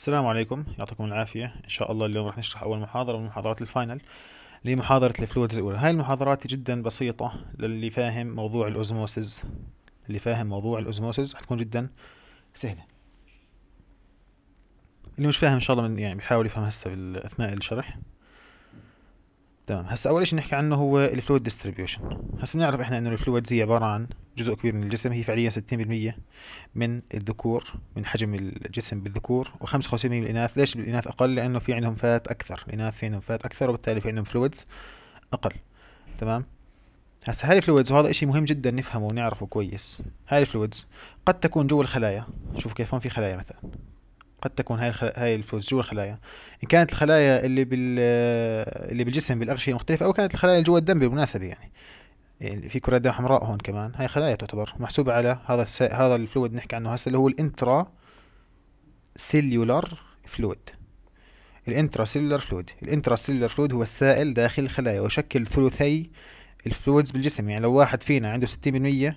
السلام عليكم يعطيكم العافية إن شاء الله اليوم راح نشرح أول محاضرة من محاضرات الفاينل اللي هي محاضرة الفلويدز الأولى هاي المحاضرات جدا بسيطة للي فاهم موضوع الأوزموسز اللي فاهم موضوع الأوزموسز حتكون جدا سهلة اللي مش فاهم إن شاء الله من يعني بيحاول يفهم هسه أثناء الشرح تمام هسا اول شيء نحكي عنه هو الفلويد ديستريبيوشن هسا بنعرف احنا انه الفلويد هي عباره عن جزء كبير من الجسم هي فعليا 60% من الذكور من حجم الجسم بالذكور و55% من الاناث ليش الاناث اقل لانه في عندهم فات اكثر الاناث في عندهم فات اكثر وبالتالي في عندهم فلويدز اقل تمام هسا هاي الفلويدز وهذا اشي مهم جدا نفهمه ونعرفه كويس هاي الفلويدز قد تكون جوا الخلايا شوف كيف هون في خلايا مثلا قد تكون هاي هاي الفلوس جوا الخلايا ان كانت الخلايا اللي بال اللي بالجسم بالاغشيه مختلفه او كانت الخلايا اللي جوا الدم بالمناسبه يعني. يعني في كرة دم حمراء هون كمان هاي خلايا تعتبر محسوبة على هذا الس... هذا الفلويد نحكي عنه هسه اللي هو الانترا سيلولار فلويد الانترا سيلولار فلويد الانترا سيلولار فلويد هو السائل داخل الخلايا ويشكل ثلثي الفلويدز بالجسم يعني لو واحد فينا عنده 60%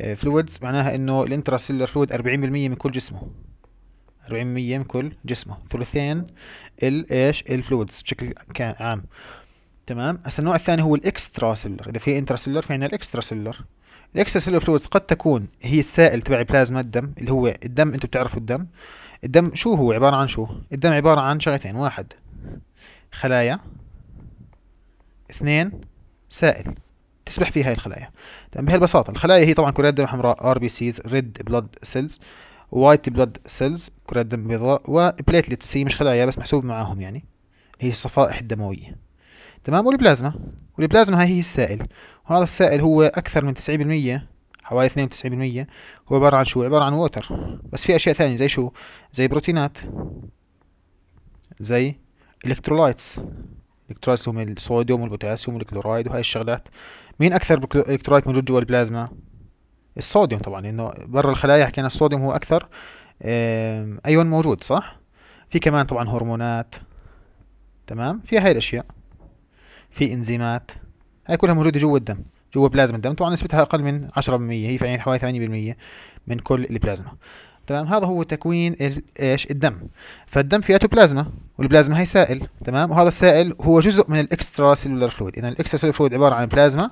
آه، فلويدز معناها انه الانترا سيلولار فلويد 40% من كل جسمه 40% من كل جسمه ثلثين الايش الفلويدز بشكل عام تمام هسه النوع الثاني هو الاكسترا سيلر اذا في انترا سيلر في عندنا الاكسترا سيلر الاكسترا سيلر فلويدز قد تكون هي السائل تبع بلازما الدم اللي هو الدم انتم بتعرفوا الدم الدم شو هو عبارة عن شو الدم عبارة عن شغلتين واحد خلايا اثنين سائل تسبح فيه هاي الخلايا تمام بهالبساطة الخلايا هي طبعا كريات دم حمراء ار بي سيز ريد بلاد سيلز وايت بلاد سيلز الكرات دم بيضاء وبليتلت هي مش خلايا بس محسوب معاهم يعني هي الصفائح الدموية تمام والبلازما والبلازما هاي هي السائل وهذا السائل هو أكثر من تسعين بالمية حوالي اثنين وتسعين بالمية هو عبارة عن شو عبارة عن ووتر بس في أشياء ثانية زي شو زي بروتينات زي الكترولايتس الكترولايتس هم الصوديوم والبوتاسيوم والكلورايد وهاي الشغلات مين أكثر الكترولايت موجود جوا البلازما الصوديوم طبعا لانه برا الخلايا حكينا الصوديوم هو اكثر ايون موجود صح في كمان طبعا هرمونات تمام في هاي الاشياء في انزيمات هاي كلها موجوده جوا الدم جوا بلازما الدم طبعا نسبتها اقل من 10% هي في حوالي 8% من كل البلازما تمام هذا هو تكوين ايش الدم فالدم فياته بلازما والبلازما هي سائل تمام وهذا السائل هو جزء من الاكسترا سيلولار فلويد اذا الاكسترا سيلولار فلويد عباره عن بلازما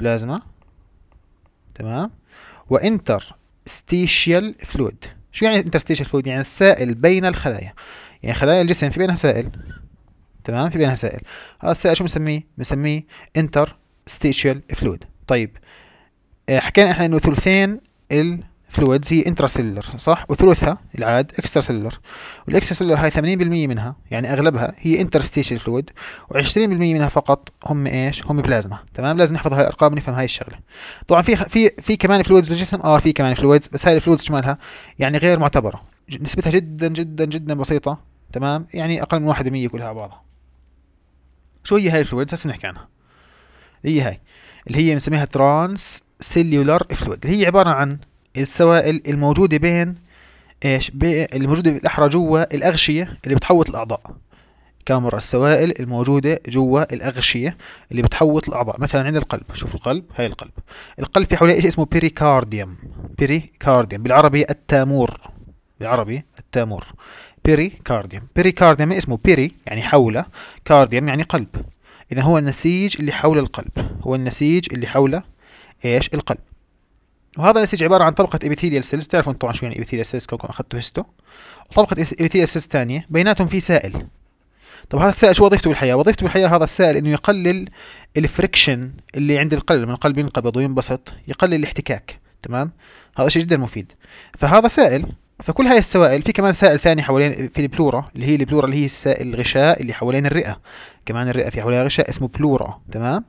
بلازما تمام وانتر ستيشيال فلويد شو يعني ستيشيال فلويد يعني السائل بين الخلايا يعني خلايا الجسم في بينها سائل تمام في بينها سائل هذا السائل شو بنسميه بنسميه انتر ستيشيال فلويد طيب آه، حكينا احنا انه ثلثين ال فلويدز هي انتراسيلر صح وثلثها العاد اكستراسيلر والاكستراسيلر هاي 80% منها يعني اغلبها هي انترستيشن فلويد و20% منها فقط هم ايش هم بلازما تمام لازم نحفظ هاي الارقام ونفهم هاي الشغله طبعا في في في كمان فلويدز بالجسم اه في كمان فلويدز بس هاي الفلويدز شمالها يعني غير معتبره نسبتها جدا جدا جدا بسيطه تمام يعني اقل من 1% كلها على بعضها شو هي هاي الفلويدز هسه نحكي عنها هي هاي اللي هي بنسميها ترانس سيلولار فلويد اللي هي عباره عن السوائل الموجودة بين ايش الموجودة بالاحرى جوا الاغشية اللي بتحوط الاعضاء كامر السوائل الموجودة جوا الأغشية اللي بتحوط الأعضاء مثلا عند القلب شوف القلب هاي القلب القلب في حواليه شيء اسمه بيريكارديوم بيريكارديوم بالعربي التامور بالعربي التامور بيريكارديوم بيريكارديوم اسمه بيري يعني حوله كارديوم يعني قلب إذا هو النسيج اللي حول القلب هو النسيج اللي حول إيش القلب وهذا النسيج عبارة عن طبقة إبيثيليال سيلز تعرفون طبعا شو يعني إبيثيليال سيلز كونكم أخذتوا هيستو وطبقة إبيثيليال سيلز ثانية بيناتهم في سائل طب هذا السائل شو وظيفته بالحياة؟ وظيفته بالحياة هذا السائل إنه يقلل الفريكشن اللي عند القلب لما القلب ينقبض وينبسط يقلل الاحتكاك تمام؟ هذا شيء جدا مفيد فهذا سائل فكل هاي السوائل في كمان سائل ثاني حوالين في البلورا اللي هي البلورا اللي هي السائل الغشاء اللي حوالين الرئة كمان الرئة في حواليها غشاء اسمه بلورا تمام؟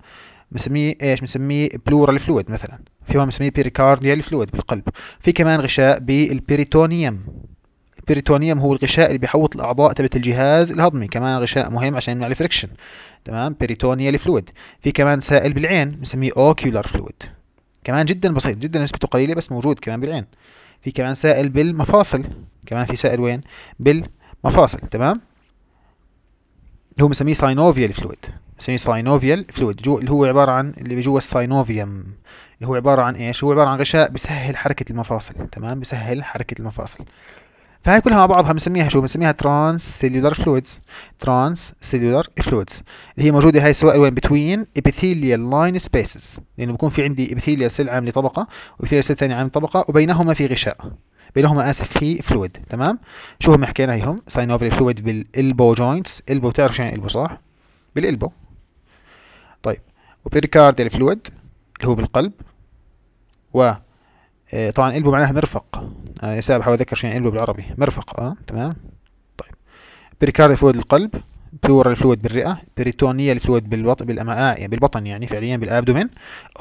بنسميه ايش؟ بنسميه بلورال فلويد مثلا في ما بنسميه بيريكارديا فلويد بالقلب في كمان غشاء بالبيريتونيوم البيريتونيوم هو الغشاء اللي بيحوط الاعضاء تبعت الجهاز الهضمي كمان غشاء مهم عشان يمنع الفريكشن تمام بيريتونيال فلويد في كمان سائل بالعين بنسميه اوكيولار فلويد كمان جدا بسيط جدا نسبته قليله بس موجود كمان بالعين في كمان سائل بالمفاصل كمان في سائل وين بالمفاصل تمام اللي هو بنسميه ساينوفيال فلويد بنسميه ساينوفيال فلويد اللي هو عباره عن اللي جوا الساينوفيوم اللي هو عباره عن ايش هو عباره عن غشاء بسهل حركه المفاصل تمام بسهل حركه المفاصل فهي كلها مع بعضها بنسميها شو بنسميها ترانس سيلولار فلويدز ترانس سيلولار فلويدز اللي هي موجوده هاي سواء وين بتوين ابيثيليال لاين سبيسز لانه بكون في عندي ابيثيليال سيل عامله طبقه وابيثيليال سيل ثانيه عامله طبقه وبينهما في غشاء بينهما اسف في فلويد تمام شو هم حكينا هيهم ساينوفيال فلويد بالالبو جوينتس البو بتعرف شو يعني البو صح بالالبو طيب وبيريكارديال فلويد اللي هو بالقلب و آه، طبعا قلبه معناها مرفق انا آه، ساعة بحاول اذكر شنو قلبه بالعربي مرفق اه تمام طيب بريكارد فلويد القلب بلورال فلويد بالرئه بريتونيا الفلويد بالبطن بالامعاء يعني بالبطن يعني فعليا بالابدومين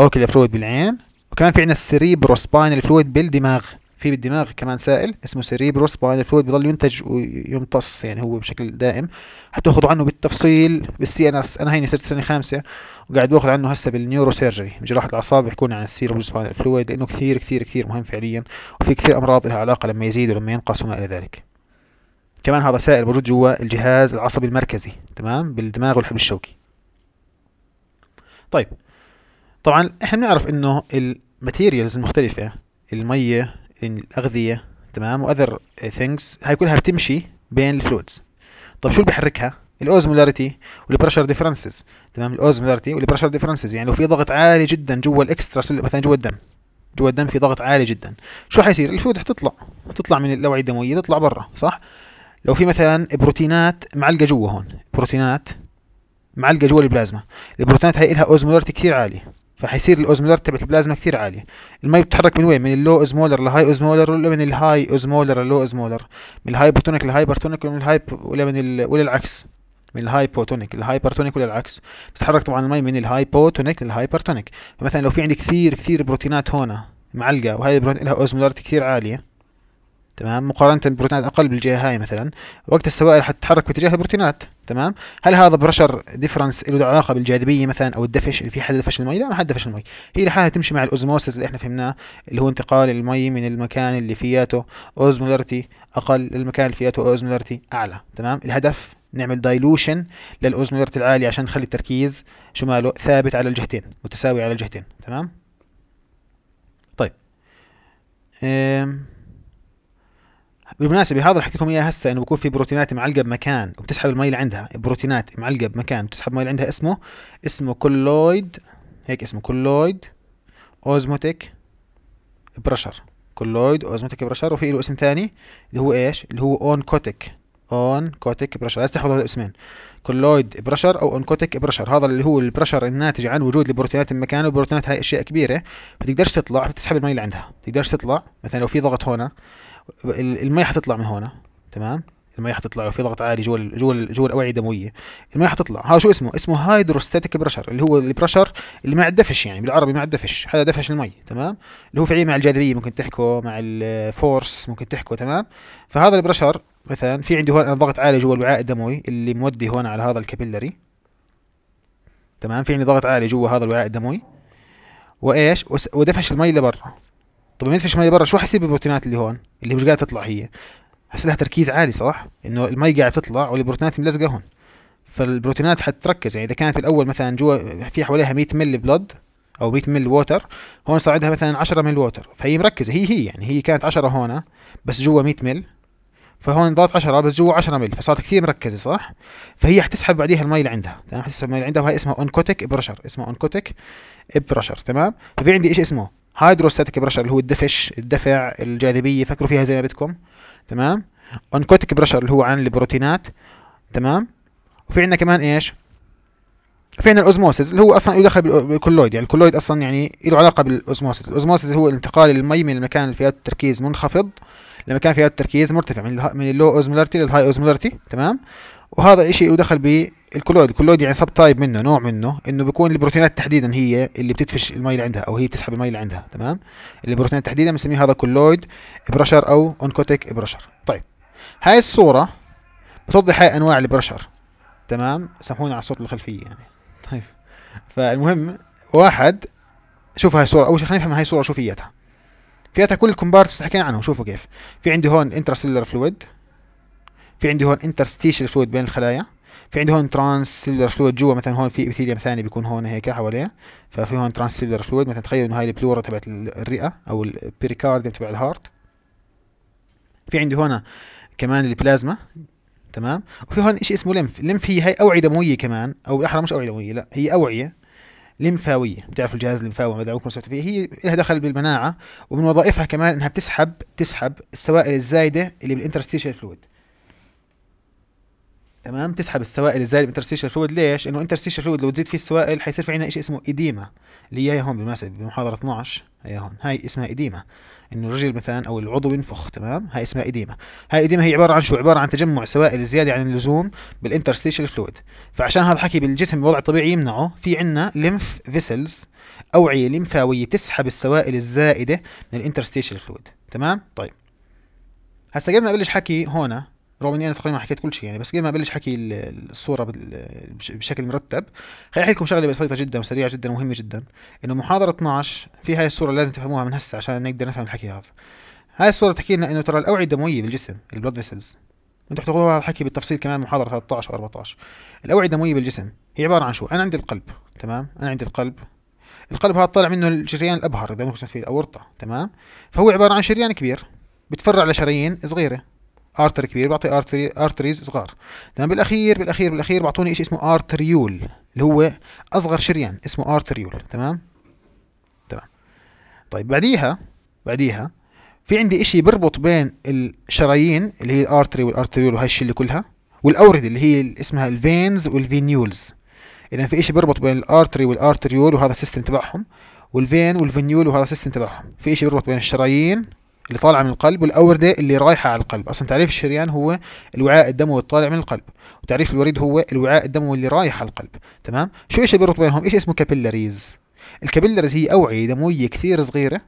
اوكيلا فلويد بالعين وكمان في عندنا السريبرو سباينال فلويد بالدماغ في بالدماغ كمان سائل اسمه سريبرو سباينال فلويد بضل ينتج ويمتص يعني هو بشكل دائم حتاخذوا عنه بالتفصيل بالسي ان اس انا هيني صرت سنه خامسه وقاعد باخذ عنه هسه بالنيورو سيرجري جراحه الاعصاب بيحكون عن يعني السير والسبانال فلويد لانه كثير كثير كثير مهم فعليا وفي كثير امراض لها علاقه لما يزيد ولما ينقص وما الى ذلك كمان هذا سائل موجود جوا الجهاز العصبي المركزي تمام بالدماغ والحب الشوكي طيب طبعا احنا بنعرف انه الماتيريالز المختلفه الميه الاغذيه تمام واذر ثينجز هاي كلها بتمشي بين الفلويدز طيب شو اللي بيحركها الاوزمولاريتي والبرشر ديفرنسز تمام الاوزمولاريتي والبريشر ديفرنسز يعني لو في ضغط عالي جدا جوا الاكسترا مثلا جوا الدم جوا الدم في ضغط عالي جدا شو حيصير الفلويد حتطلع تطلع من الاوعيه الدمويه تطلع برا صح لو في مثلا بروتينات معلقه جوا هون بروتينات معلقه جوا البلازما البروتينات هي لها اوزمولاريتي كثير عاليه فحيصير الاوزمولر تبعت البلازما كثير عاليه المي بتتحرك من وين من اللو اوزمولر لهاي اوزمولر ولا من الهاي اوزمولر للو اوزمولر من الهايبرتونيك لهايبرتونيك ولا من الهايب ولا من ولا العكس من الهايبوتونيك للهايبرتونيك ولا العكس بتتحرك طبعا المي من الهايبوتونيك للهايبرتونيك فمثلا لو في عندي كثير كثير بروتينات هون معلقه وهي البروتين لها اوزمولاريتي كثير عاليه تمام مقارنه بالبروتينات اقل بالجهه هاي مثلا وقت السوائل حتتحرك باتجاه البروتينات تمام هل هذا برشر ديفرنس له علاقه بالجاذبيه مثلا او الدفش اللي في حد دفش المي لا ما حد دفش المي هي لحالها تمشي مع الاوزموسيس اللي احنا فهمناه اللي هو انتقال المي من المكان اللي فياته اوزمولارتي اقل للمكان اللي فياته اوزمولارتي اعلى تمام الهدف نعمل دايلوشن للأوزمولاريت العالي عشان نخلي التركيز شماله ثابت على الجهتين متساوي على الجهتين تمام طيب بالمناسبة هذا اللي حكيت لكم اياه هسه انه بكون في بروتينات معلقة بمكان وبتسحب المي اللي عندها بروتينات معلقة بمكان بتسحب المي اللي عندها اسمه اسمه كولويد هيك اسمه كولويد اوزموتيك برشر كولويد اوزموتيك برشر وفي له اسم ثاني اللي هو ايش اللي هو اونكوتيك اون كوتيك بريشر عايز تحفظ هذول الاسمين كولويد بريشر او اونكوتيك بريشر هذا اللي هو البريشر الناتج عن وجود البروتينات المكان والبروتينات هاي اشياء كبيره ما تقدرش تطلع بتسحب المي اللي عندها ما تقدرش تطلع مثلا لو في ضغط هنا المي حتطلع من هنا تمام المي حتطلع لو في ضغط عالي جوا جوا جوا الاوعيه الدمويه المي حتطلع هذا شو اسمه اسمه هايدروستاتيك بريشر اللي هو البريشر اللي مع الدفش يعني بالعربي مع الدفش هذا دفش المي تمام اللي هو فعليا مع الجاذبيه ممكن تحكوا مع الفورس ممكن تحكوا تمام فهذا البريشر مثلا في عندي هون انا ضغط عالي جوا الوعاء الدموي اللي مودي هون على هذا الكابيلري تمام في عندي ضغط عالي جوا هذا الوعاء الدموي وايش ودفش المي لبرا طب يدفش المي لبرا شو حيصير بالبروتينات اللي هون اللي مش قاعده تطلع هي حس لها تركيز عالي صح انه المي قاعده تطلع والبروتينات ملزقه هون فالبروتينات حتركز يعني اذا كانت بالاول مثلا جوا في حواليها 100 مل بلود او 100 مل ووتر هون صار عندها مثلا 10 مل ووتر فهي مركزه هي هي يعني هي كانت 10 هون بس جوا 100 مل فهون ضغط 10 بس جوا 10 مل فصارت كثير مركزه صح فهي حتسحب بعديها المي اللي عندها تمام حتسحب المي اللي عندها وهي اسمها اونكوتيك برشر اسمها اونكوتيك برشر تمام ففي عندي ايش اسمه هايدروستاتيك برشر اللي هو الدفش الدفع الجاذبيه فكروا فيها زي ما بدكم تمام اونكوتيك برشر اللي هو عن البروتينات تمام وفي عندنا كمان ايش في عندنا الاوزموسيس اللي هو اصلا له دخل بالكلويد يعني الكولويد اصلا يعني له علاقه بالاوزموسيس الاوزموسيس هو انتقال المي من المكان اللي فيه التركيز منخفض لما كان في هذا التركيز مرتفع من الها من اللو اوزمولارتي للهاي اوزمولارتي تمام وهذا الشيء دخل بالكلود الكلود يعني سب تايب منه نوع منه انه بيكون البروتينات تحديدا هي اللي بتدفش المي اللي عندها او هي بتسحب المي اللي عندها تمام البروتينات تحديدا بنسميه هذا كلويد برشر او اونكوتيك برشر طيب هاي الصوره بتوضح هاي انواع البرشر تمام سامحوني على الصوت بالخلفيه يعني طيب فالمهم واحد شوف هاي الصوره اول شيء خلينا نفهم هاي الصوره شو فيتها فيها كل الكومبارتمنتس حكينا عنهم شوفوا كيف في عندي هون انترسيلر فلويد في عندي هون انترستيشل فلويد بين الخلايا في عندي هون ترانس فلويد جوا مثلا هون في ابيثيليوم ثاني بيكون هون هيك حواليه ففي هون ترانس فلويد مثلا تخيلوا انه هاي البلورا تبعت الرئه او البيريكارديوم تبع الهارت في عندي هون كمان البلازما تمام وفي هون شيء اسمه لمف اللمف هي هي اوعيه دمويه كمان او بالاحرى مش اوعيه دمويه لا هي اوعيه لمفاويه بتعرف الجهاز الليمفاوي مدعوك سمعتوا فيه هي لها دخل بالمناعه ومن وظائفها كمان انها بتسحب تسحب السوائل الزايده اللي بالانترستيشال فلويد تمام تسحب السوائل الزايده بالانترستيشال فلويد ليش انه انترستيشال فلويد لو تزيد فيه السوائل حيصير في عندنا شيء اسمه ايديما اللي هي هون بالمناسبه بمحاضره 12 هي هون هاي اسمها ايديما ان الرجل مثلا او العضو ينفخ تمام هاي اسمها ايديما هاي ايديما هي عباره عن شو عباره عن تجمع سوائل زياده عن اللزوم بالانترستيشال فلويد فعشان هذا الحكي بالجسم بوضع طبيعي يمنعه في عندنا ليمف فيسلز اوعيه لمفاويه بتسحب السوائل الزائده من الانترستيشال فلويد تمام طيب هسا قبل ما ابلش حكي هون رغم اني انا تقريبا حكيت كل شيء يعني بس قبل ما ابلش حكي الصوره بشكل مرتب خليني احكي لكم شغله بسيطه جدا وسريعه جدا ومهمه جدا انه محاضره 12 في هاي الصوره لازم تفهموها من هسه عشان نقدر نفهم الحكي هذا هاي الصوره بتحكي لنا انه ترى الاوعيه الدمويه بالجسم البلاد فيسلز انتم حتاخذوها هذا الحكي بالتفصيل كمان محاضره 13 و 14 الاوعيه الدمويه بالجسم هي عباره عن شو انا عندي القلب تمام انا عندي القلب القلب هذا طالع منه الشريان الابهر اذا ممكن فيه الاورطه تمام فهو عباره عن شريان كبير بتفرع لشرايين صغيره ارتر كبير بعطي ارتري ارتريز صغار تمام بالاخير بالاخير بالاخير بعطوني شيء اسمه ارتريول اللي هو اصغر شريان اسمه ارتريول تمام تمام طيب بعديها بعديها في عندي شيء بربط بين الشرايين اللي هي الارتري والارتريول وهي الشله كلها والاورده اللي هي اسمها الفينز والفينيولز اذا في شيء بربط بين الارتري والارتريول وهذا السيستم تبعهم والفين والفينيول وهذا السيستم تبعهم في شيء بربط بين الشرايين اللي طالعه من القلب والاورده اللي رايحه على القلب اصلا تعريف الشريان هو الوعاء الدموي الطالع من القلب وتعريف الوريد هو الوعاء الدموي اللي رايح على القلب تمام شو ايش بيربط بينهم ايش اسمه كابيلاريز الكابيلاريز هي اوعيه دمويه كثير صغيره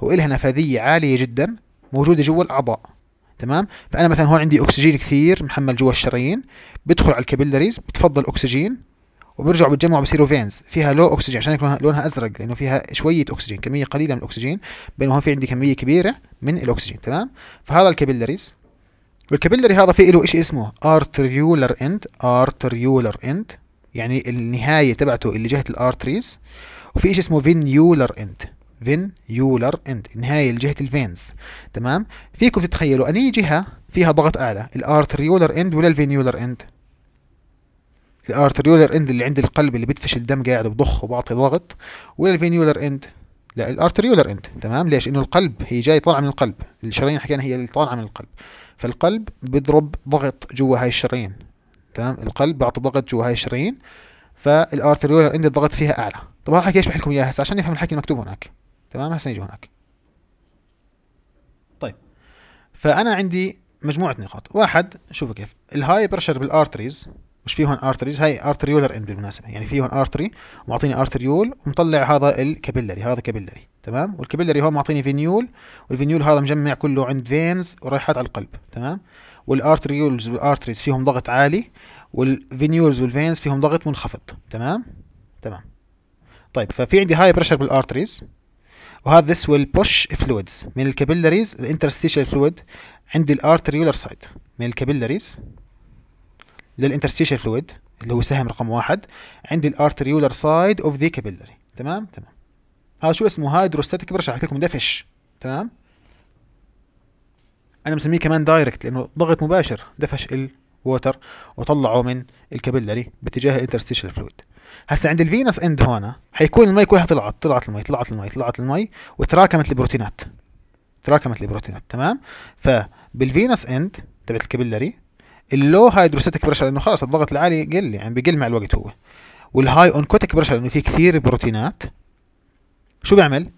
والها نفاذيه عاليه جدا موجوده جوا الاعضاء تمام فانا مثلا هون عندي اكسجين كثير محمل جوا الشرايين بدخل على الكابيلاريز بتفضل اكسجين وبيرجعوا بيتجمعوا بصيروا فينز فيها لو اكسجين عشان يكون لونها ازرق لانه فيها شويه اكسجين كميه قليله من الاكسجين بينما هون في عندي كميه كبيره من الاكسجين تمام فهذا الكابيلاريز والكابيلاري هذا في له شيء اسمه ارتريولر اند ارتريولر اند يعني النهايه تبعته اللي جهه الارتريز وفي شيء اسمه فينيولر اند فينيولر اند النهايه لجهه الفينز تمام فيكم تتخيلوا اني جهه فيها ضغط اعلى الارتريولر اند ولا الفينيولر اند الارتريولر اند اللي عند القلب اللي بيدفش الدم قاعد بضخ وبعطي ضغط ولا الفينيولر اند لا الارتريولر اند تمام ليش انه القلب هي جاي طالعه من القلب الشرايين حكينا هي اللي طالعه من القلب فالقلب بضرب ضغط جوا هاي الشرايين تمام القلب بيعطي ضغط جوا هاي الشرايين فالارتريولر اند الضغط فيها اعلى طب هذا الحكي ايش بحكي لكم اياه هسه عشان نفهم الحكي المكتوب هناك تمام هسه نيجي هناك طيب فانا عندي مجموعه نقاط واحد شوفوا كيف الهاي بريشر بالارتريز مش في هون ارتريز هاي ارتريولر اند بالمناسبه يعني في هون ارتري ومعطيني ارتريول ومطلع هذا الكابيلري هذا كابيلري تمام والكابيلري هون معطيني فينيول والفينيول هذا مجمع كله عند فينز ورايحات على القلب تمام والارتريولز والارتريز فيهم ضغط عالي والفينيولز والفينز فيهم ضغط منخفض تمام تمام طيب ففي عندي هاي بريشر بالارتريز وهذا this will push fluids من الكابيلريز الانترستيشال فلويد عند الارتريولر سايد من الكابيلريز للانترستيشال فلويد اللي هو سهم رقم واحد عندي الارتريولر سايد اوف ذا كابيلري تمام تمام هذا شو اسمه هايدروستاتيك بريشر حكيت لكم دفش تمام انا مسميه كمان دايركت لانه ضغط مباشر دفش الووتر وطلعه من الكابيلري باتجاه الانترستيشال فلويد هسا عند الفينس اند هون حيكون المي كلها طلعت طلعت المي طلعت المي طلعت المي وتراكمت البروتينات تراكمت البروتينات تمام فبالفينس اند تبعت الكابيلري اللو هايدروستاتيك بريشر لانه خلاص الضغط العالي قل يعني بقل مع الوقت هو والهاي اونكوتيك بريشر لانه في كثير بروتينات شو بيعمل؟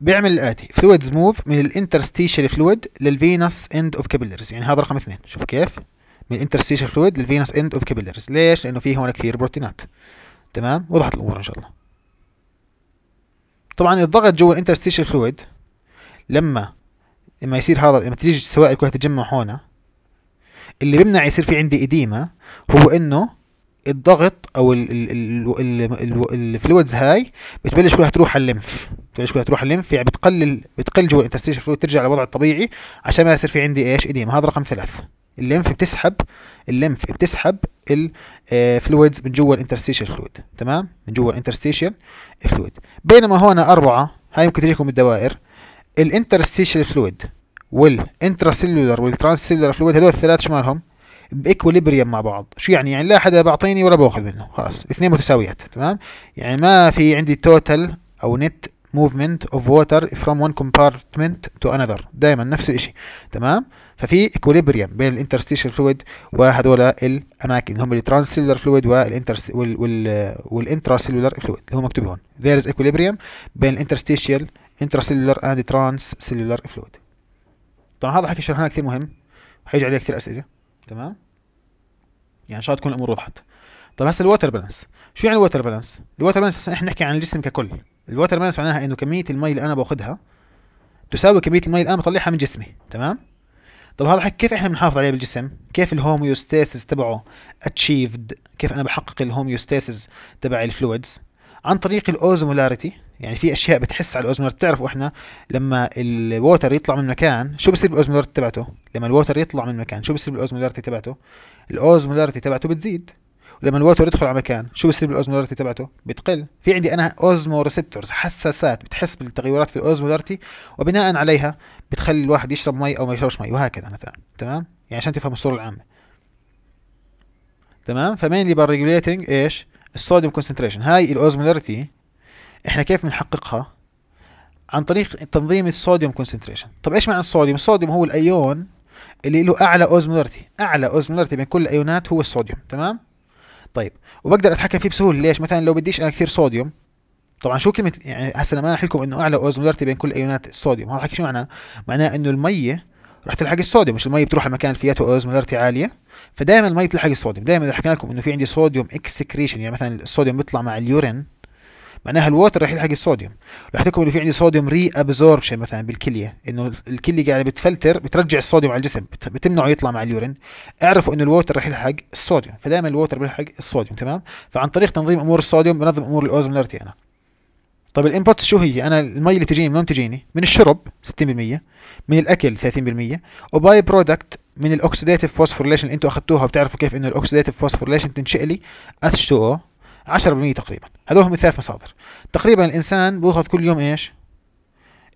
بيعمل الاتي فلويدز موف من الانترستيشال فلويد للفينس اند اوف كابيلرز يعني هذا رقم اثنين شوف كيف من الانترستيشال فلويد للفينس اند اوف كابيلرز ليش؟ لانه في هون كثير بروتينات تمام وضحت الامور ان شاء الله طبعا الضغط جوا الانترستيشال فلويد لما لما يصير هذا لما تيجي السوائل كلها تتجمع هون اللي بيمنع يصير في عندي إديمة هو إنه الضغط أو الفلويدز هاي بتبلش كلها تروح على الليمف بتبلش كلها تروح على الليمف يعني بتقلل بتقل جوا الانترستيشن فلويد ترجع للوضع الطبيعي عشان ما يصير في عندي إيش إديمة هذا رقم ثلاث الليمف بتسحب الليمف بتسحب الفلويدز آه من جوا الانترستيشن فلويد تمام من جوا الانترستيشن فلويد بينما هون أربعة هاي ممكن تجيكم الدوائر الانترستيشن فلويد والانترا والترانس سيلولر فلويد هذول الثلاث شو مالهم بايكوليبريم مع بعض شو يعني يعني لا حدا بعطيني ولا باخذ منه خلاص اثنين متساويات تمام يعني ما في عندي توتال او نت موفمنت اوف ووتر فروم ون كومبارتمنت تو انذر، دائما نفس الشيء تمام ففي اكوليبريم بين الانترستيشن فلويد وهذول الاماكن اللي هم سيلولر فلويد والانترا وال فلويد اللي هو مكتوب هون ذير از اكوليبريم بين الانترستيشن انترا اند ترانس سيلولر فلويد. طبعا هذا حكي شرحناه كثير مهم حيجي عليه كثير اسئله تمام يعني ان شاء الله تكون الامور وضحت طيب هسه الووتر بالانس شو يعني الووتر بالانس الووتر بالانس احنا نحكي عن الجسم ككل الووتر بالانس معناها انه كميه المي اللي انا باخذها تساوي كميه المي اللي انا بطلعها من جسمي تمام طب هذا حكي كيف احنا بنحافظ عليه بالجسم كيف الهوميوستاسيس تبعه اتشيفد كيف انا بحقق الهوميوستاسيس تبع الفلويدز عن طريق الاوزمولاريتي يعني في اشياء بتحس على الاوزمولر بتعرفوا احنا لما الووتر يطلع من مكان شو بصير بالاوزمولاريتي تبعته لما الووتر يطلع من مكان شو بصير بالاوزمولاريتي تبعته الاوزمولاريتي تبعته بتزيد ولما الووتر يدخل على مكان شو بصير بالاوزمولاريتي تبعته بتقل في عندي انا اوزمو ريسبتورز حساسات بتحس بالتغيرات في الاوزمولاريتي وبناء عليها بتخلي الواحد يشرب مي او ما يشربش مي وهكذا مثلا تمام يعني عشان تفهم الصوره العامه تمام فمين اللي بالريجوليتنج ايش الصوديوم كونسنتريشن هاي الاوزمولاريتي احنا كيف بنحققها عن طريق تنظيم الصوديوم كونسنتريشن طب ايش معنى الصوديوم الصوديوم هو الايون اللي له اعلى اوزمولارتي اعلى اوزمولارتي بين كل الايونات هو الصوديوم تمام طيب وبقدر اتحكم فيه بسهوله ليش مثلا لو بديش انا كثير صوديوم طبعا شو كلمه يعني هسه لما احكي لكم انه اعلى اوزمولارتي بين كل ايونات الصوديوم هذا الحكي شو معناه معناه انه الميه رح تلحق الصوديوم مش الميه بتروح على مكان فياته اوزمولارتي عاليه فدائما الميه بتلحق الصوديوم دائما اذا حكينا لكم انه في عندي صوديوم اكسكريشن يعني مثلا الصوديوم بيطلع مع اليورين معناها الوتر راح يلحق الصوديوم راح تكون اللي في عندي صوديوم ري ابزوربشن مثلا بالكليه انه الكليه قاعده بتفلتر بترجع الصوديوم على الجسم بتمنعه يطلع مع اليورين اعرفوا انه الوتر راح يلحق الصوديوم فدائما الوتر بيلحق الصوديوم تمام فعن طريق تنظيم امور الصوديوم بنظم امور الاوزمولاريتي انا طيب الانبوتس شو هي انا المي اللي بتجيني منين بتجيني من الشرب 60% من الاكل 30% وباي برودكت من الاوكسيديتيف فوسفوريليشن اللي انتم اخذتوها وبتعرفوا كيف انه الاوكسيديتيف فوسفوريليشن بتنشئ لي H2O 10% تقريبا هذول هم الثلاث مصادر تقريبا الانسان بياخذ كل يوم ايش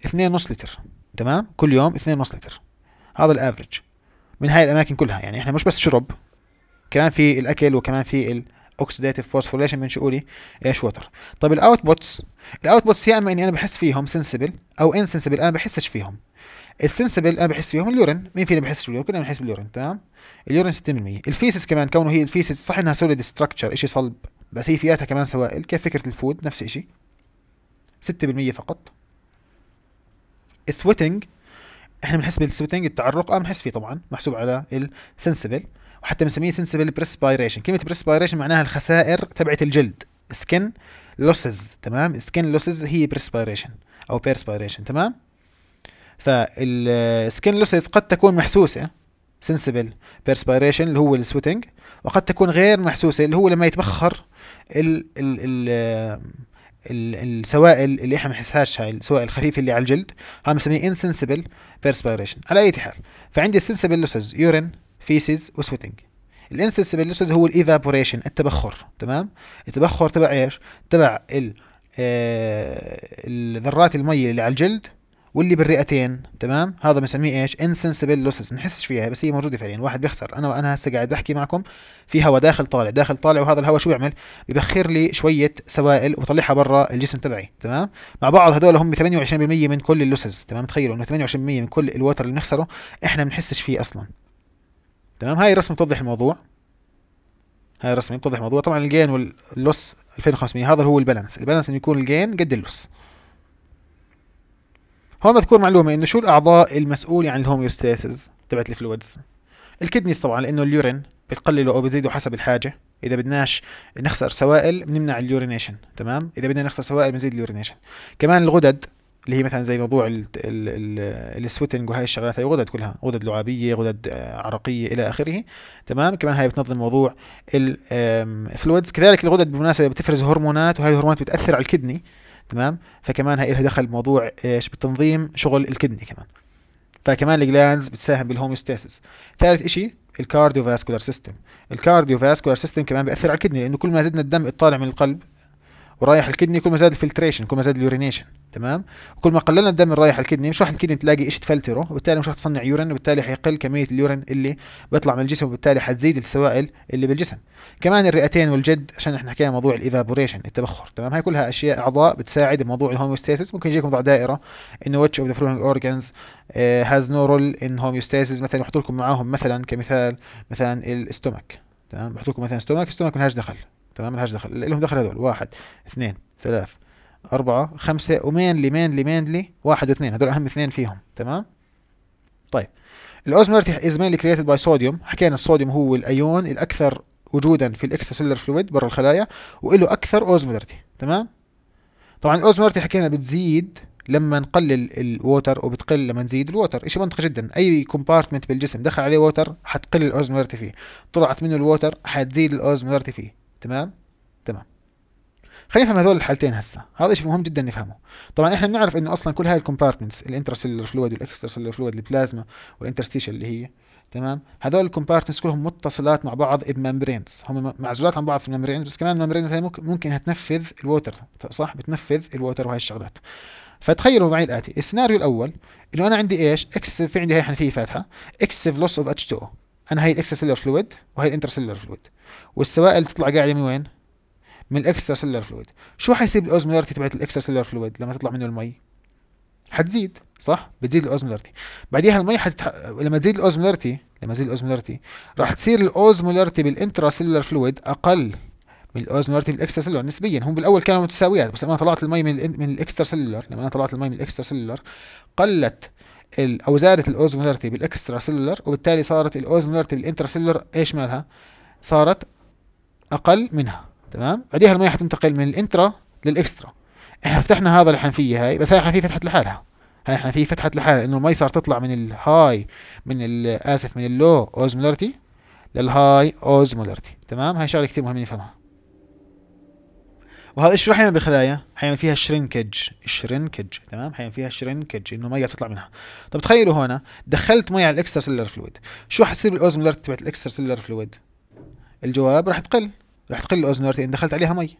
2.5 لتر تمام كل يوم 2.5 لتر هذا الافرج من هاي الاماكن كلها يعني احنا مش بس شرب كمان في الاكل وكمان في الاوكسيديتيف فوسفوريشن من شؤوني ايش ووتر طيب الاوتبوتس الاوتبوتس يا اما اني انا بحس فيهم سنسبل او انسنسبل انا بحسش فيهم السنسبل انا بحس فيهم اليورين مين فينا بحس باليورين كلنا بنحس باليورين تمام اليورين 60% الفيسس كمان كونه هي الفيسس صح انها سوليد ستراكشر شيء صلب بس هي فئاتها كمان سوائل كفكرة الفود نفس الشيء ستة بالمية فقط السويتنج احنا بنحس بالسويتنج التعرق اه بنحس فيه طبعا محسوب على السنسبل وحتى بنسميه سنسبل بريسبيريشن كلمة بريسبيريشن معناها الخسائر تبعت الجلد سكن لوسز تمام سكن لوسز هي بريسبيريشن او بيرسبيريشن تمام فالسكن لوسز قد تكون محسوسة sensible بيرسبيريشن اللي هو السويتنج وقد تكون غير محسوسة اللي هو لما يتبخر ال ال ال السوائل اللي احنا ما بنحسهاش هاي السوائل الخفيفه اللي على الجلد هاي بنسميه انسنسبل بيرسبيريشن على اي حال فعندي السنسبل لوسز يورين فيسز وسويتنج الانسنسبل لوسز هو الايفابوريشن التبخر تمام التبخر تبع ايش تبع ال آه، ذرات المي اللي على الجلد واللي بالرئتين تمام هذا بنسميه ايش انسنسبل لوسز بنحسش فيها بس هي موجوده فعليا واحد بيخسر انا انا هسه قاعد بحكي معكم في هواء داخل طالع داخل طالع وهذا الهواء شو بيعمل ببخر لي شويه سوائل وبطلعها برا الجسم تبعي تمام مع بعض هذول هم 28% من كل اللوسز تمام تخيلوا انه 28% من كل الوتر اللي بنخسره احنا بنحسش فيه اصلا تمام هاي الرسمه بتوضح الموضوع هاي الرسمه بتوضح الموضوع طبعا الجين واللوس 2500 هذا هو البالانس البالانس انه يكون الجين قد اللوس هون مذكور معلومه انه شو الاعضاء المسؤولة عن الهوميوستاسيس تبعت الفلويدز الكدنيز طبعا لانه اليورين بتقلله او بتزيده حسب الحاجه اذا بدناش نخسر سوائل بنمنع اليورينيشن تمام اذا بدنا نخسر سوائل بنزيد اليورينيشن كمان الغدد اللي هي مثلا زي موضوع السويتنج وهي الشغلات هي غدد كلها غدد لعابيه غدد عرقيه الى اخره تمام كمان هي بتنظم موضوع الفلويدز كذلك الغدد بالمناسبه بتفرز هرمونات وهي الهرمونات بتاثر على الكدني تمام فكمان هاي لها دخل بموضوع ايش بتنظيم شغل الكدني كمان فكمان الجلاندز بتساهم بالهوميوستاسيس ثالث شيء فاسكولار سيستم فاسكولار سيستم كمان بياثر على الكدني لانه كل ما زدنا الدم الطالع من القلب ورايح الكدني كل ما زاد الفلتريشن كل ما زاد اليورينيشن تمام وكل ما قللنا الدم اللي رايح الكدني مش راح الكدني تلاقي ايش تفلتره وبالتالي مش راح تصنع يورين وبالتالي حيقل كميه اليورين اللي بيطلع من الجسم وبالتالي حتزيد السوائل اللي بالجسم كمان الرئتين والجد عشان احنا حكينا موضوع الايفابوريشن التبخر تمام هاي كلها اشياء اعضاء بتساعد بموضوع الهوميوستاسيس ممكن يجيكم موضوع دائره انه واتش اوف ذا فلوينج اورجانز هاز نو رول ان هوميوستاسيس مثلا يحط لكم معاهم مثلا كمثال مثلا الاستومك تمام بحط لكم مثلا استومك استومك ما دخل تمام ملهاش دخل لهم دخل هذول واحد اثنين ثلاث أربعة خمسة ومينلي مينلي مينلي واحد واثنين هذول أهم اثنين فيهم تمام طيب الأوزمرتي از مينلي كريتد باي صوديوم حكينا الصوديوم هو الأيون الأكثر وجودا في الاكسترا سيلر فلويد برا الخلايا وإله أكثر أوزمولاريتي تمام طبعا الأوزمولاريتي حكينا بتزيد لما نقلل الووتر وبتقل لما نزيد الووتر شيء منطقي جدا اي كومبارتمنت بالجسم دخل عليه ووتر حتقل الاوزمولاريتي فيه طلعت منه الووتر حتزيد الاوزمولاريتي فيه تمام تمام خلينا نفهم هذول الحالتين هسه هذا شيء مهم جدا نفهمه طبعا احنا بنعرف انه اصلا كل هاي الكومبارتمنتس الانترسيلولر فلويد والاكسترسيلولر فلويد البلازما والانترستيشال اللي هي تمام هذول الكومبارتمنتس كلهم متصلات مع بعض بممبرينز هم معزولات عن بعض في الممبرينز بس كمان الممبرينز هاي ممكن ممكن تنفذ الووتر صح بتنفذ الووتر وهي الشغلات فتخيلوا معي الاتي السيناريو الاول انه انا عندي ايش اكس في عندي هاي حنفيه فاتحه اكس فلوس اوف اتش 2 انا هي الاكسترسيلولر فلويد وهي الانترسيلولر فلويد والسوائل اللي تطلع قاعده من وين من الاكسترا سيلر فلويد شو حيصير الاوزمولارتي تبعت الاكسترا سيلر فلويد لما تطلع منه المي حتزيد صح بتزيد الاوزمولارتي بعديها المي حتتح... لما تزيد الاوزمولارتي لما تزيد الاوزمولارتي راح تصير الاوزمولارتي بالانترا سيلر فلويد اقل من الاوزمولارتي بالاكسترا سيلر نسبيا هم بالاول كانوا متساويات بس لما انا طلعت المي من من الاكسترا سيلر لما انا طلعت المي من الاكسترا سيلر قلت او زادت الاوزمولارتي بالاكسترا سيلر وبالتالي صارت الاوزمولارتي بالانترا سيلر ايش مالها صارت اقل منها تمام بعديها المي حتنتقل من الانترا للاكسترا احنا فتحنا هذا الحنفيه هاي بس هاي الحنفيه فتحت لحالها هاي الحنفيه فتحت لحالها لانه المي صار تطلع من الهاي من اسف من اللو اوزمولاريتي للهاي اوزمولاريتي تمام هاي شغله كثير مهم نفهمها وهذا ايش راح يعمل بالخلايا؟ حيعمل فيها شرينكج شرينكج تمام حيعمل فيها شرينكج انه الميه بتطلع منها طب تخيلوا هنا دخلت مي على الاكسترا سيلر فلويد شو حصير بالاوزمولارتي تبعت الاكسترا سيلر فلويد؟ الجواب راح تقل رح تقل الاوزمولارتي ان دخلت عليها مي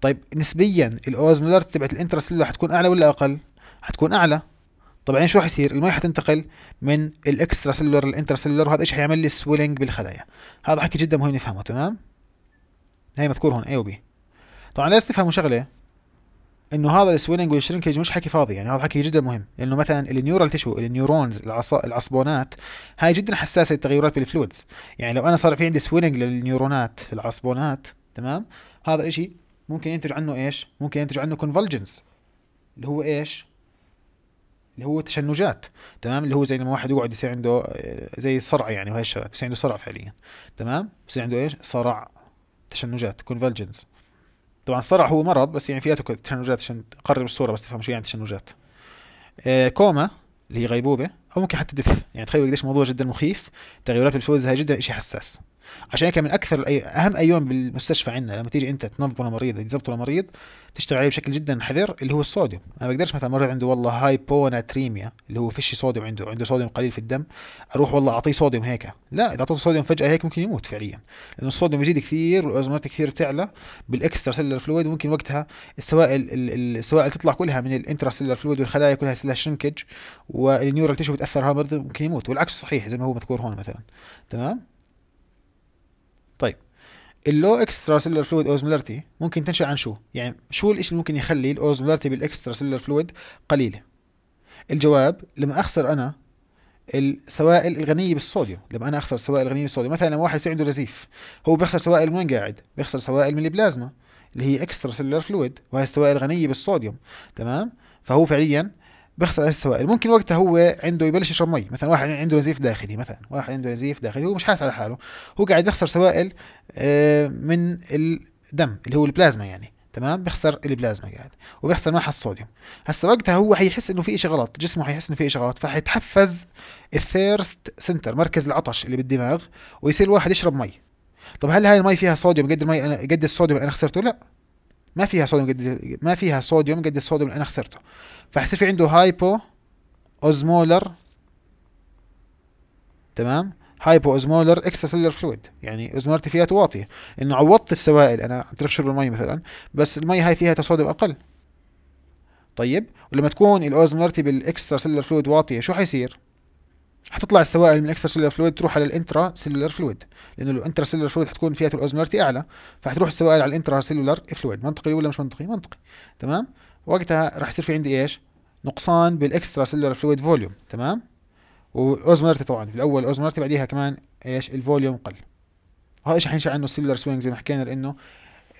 طيب نسبيا الاوزمولارتي تبعت الانترسيلولر حتكون اعلى ولا اقل حتكون اعلى طبعا شو راح يصير المي حتنتقل من الاكسترا سيلولر للانترا سيلولر وهذا ايش حيعمل لي سويلنج بالخلايا هذا حكي جدا مهم نفهمه تمام هي مذكور هون اي وبي طبعا لازم تفهموا شغله انه هذا السويلنج والشرينكج مش حكي فاضي يعني هذا حكي جدا مهم لانه مثلا النيورال تشو النيورونز العص... العصبونات هاي جدا حساسه للتغيرات بالفلويدز يعني لو انا صار في عندي سويلنج للنيورونات العصبونات تمام هذا الشيء ممكن ينتج عنه ايش ممكن ينتج عنه كونفلجنس اللي هو ايش اللي هو تشنجات تمام اللي هو زي لما واحد يقعد يصير عنده آه، زي الصرع يعني وهي الشغلات يصير عنده صرع فعليا تمام يصير عنده ايش صرع تشنجات كونفلجنس طبعا الصرع هو مرض بس يعني فئاته تشنجات عشان تقرب الصوره بس تفهم شو يعني تشنجات آه كوما اللي هي غيبوبه او ممكن حتى دث يعني تخيلوا قديش الموضوع جدا مخيف تغيرات بالفوز هاي جدا شيء حساس عشان هيك من اكثر الأي... اهم ايام بالمستشفى عندنا لما تيجي انت تنظم المريض تظبطه المريض تشتغل عليه بشكل جدا حذر اللي هو الصوديوم انا ما بقدرش مثلا مريض عنده والله هايبوناتريميا اللي هو فيش صوديوم عنده عنده صوديوم قليل في الدم اروح والله اعطيه صوديوم هيك لا اذا اعطيته صوديوم فجاه هيك ممكن يموت فعليا لانه الصوديوم يزيد كثير والازمات كثير بتعلى بالاكسترا سيلر فلويد وممكن وقتها السوائل السوائل تطلع كلها من الانترا سيلر فلويد والخلايا كلها يصير شنكج شرنكج والنيورال تيشو بتاثر هذا ممكن يموت والعكس صحيح زي ما هو مذكور هون مثلا تمام اللو اكسترا سيلر فلويد اوزمولاريتي ممكن تنشا عن شو يعني شو الشيء اللي ممكن يخلي الاوزمولاريتي بالاكسترا سيلر فلويد قليله الجواب لما اخسر انا السوائل الغنيه بالصوديوم لما انا اخسر السوائل الغنيه بالصوديوم مثلا لما واحد يصير عنده نزيف هو بيخسر سوائل من وين قاعد بيخسر سوائل من البلازما اللي هي اكسترا سيلولار فلويد وهي السوائل الغنيه بالصوديوم تمام فهو فعليا بيحصل عليه السوائل ممكن وقتها هو عنده يبلش يشرب مي مثلا واحد عنده نزيف داخلي مثلا واحد عنده نزيف داخلي هو مش حاسس على حاله هو قاعد بيخسر سوائل آه، من الدم اللي هو البلازما يعني تمام بيخسر البلازما قاعد وبيخسر معها الصوديوم هسه وقتها هو حيحس انه في شيء غلط جسمه حيحس انه في شيء غلط فحيتحفز الثيرست سنتر مركز العطش اللي بالدماغ ويصير الواحد يشرب مي طب هل هاي المي فيها صوديوم قد المي أنا قد الصوديوم اللي انا خسرته لا ما فيها صوديوم قد ما فيها صوديوم قد الصوديوم اللي انا خسرته فحيصير في عنده هايبو اوزمولر تمام هايبو اوزمولر اكسترا سيلر فلويد يعني اوزمولارتي فيها واطيه انه عوضت السوائل انا عن طريق شرب المي مثلا بس المي هاي فيها تصادم اقل طيب ولما تكون الاوزمولارتي بالاكسترا سيلر فلويد واطيه شو حيصير حتطلع السوائل من الاكسترا سيلر فلويد تروح على الانترا سيلر فلويد لانه الانترا سيلر فلويد حتكون فيها الاوزمولارتي اعلى فحتروح السوائل على الانترا سيلر فلويد منطقي ولا مش منطقي منطقي تمام وقتها راح يصير في عندي ايش نقصان بالاكسترا سيلولار فلويد فوليوم تمام والاوزمرتي طبعا في الاول اوزمرتي بعديها كمان ايش الفوليوم قل وهذا الشيء ينشأ عنه السيلولار سوينج زي ما حكينا لانه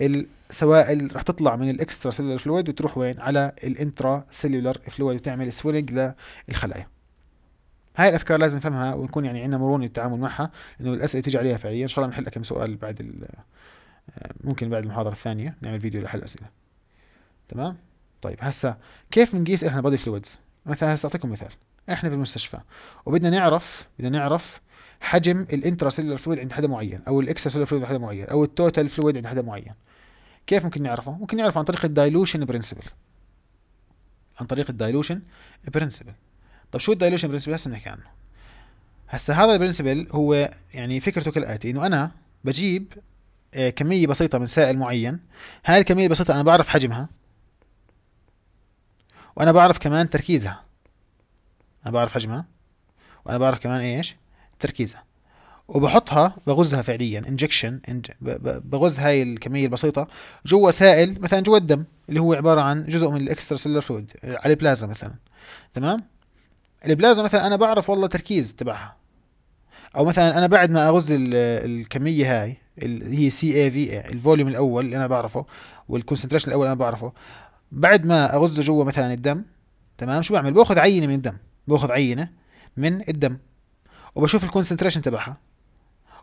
السوائل راح تطلع من الاكسترا سيلولار فلويد وتروح وين على الانترا سيلولار فلويد وتعمل سوينج للخلايا هاي الافكار لازم نفهمها ونكون يعني عندنا مرونه بالتعامل معها لانه الاسئله تيجي عليها فعليا ان شاء الله بنحل كم سؤال بعد ممكن بعد المحاضره الثانيه نعمل فيديو لحل الاسئله تمام طيب هسا كيف بنقيس احنا بادي فلويدز مثلا هسا اعطيكم مثال احنا في المستشفى وبدنا نعرف بدنا نعرف حجم الانترا الانتراسيلولر فلويد عند حدا معين او الاكسترا سيلولر فلويد عند حدا معين او التوتال فلويد عند حدا معين كيف ممكن نعرفه ممكن نعرفه عن طريق الدايلوشن برنسبل عن طريق الدايلوشن برنسبل طيب شو الدايلوشن برنسبل هسا بنحكي عنه هسا هذا البرنسبل هو يعني فكرته كالاتي انه انا بجيب آه، كميه بسيطه من سائل معين هاي الكميه البسيطه انا بعرف حجمها وانا بعرف كمان تركيزها انا بعرف حجمها وانا بعرف كمان ايش تركيزها وبحطها بغزها فعليا انجكشن بغز هاي الكميه البسيطه جوا سائل مثلا جوا الدم اللي هو عباره عن جزء من الاكسترا سيلر فلويد على البلازما مثلا تمام البلازما مثلا انا بعرف والله تركيز تبعها او مثلا انا بعد ما اغز الكميه هاي اللي هي سي اي في الفوليوم الاول اللي انا بعرفه والكونسنتريشن الاول اللي انا بعرفه بعد ما اغز جوا مثلا الدم تمام شو بعمل باخذ عينه من الدم باخذ عينه من الدم وبشوف الكونسنتريشن تبعها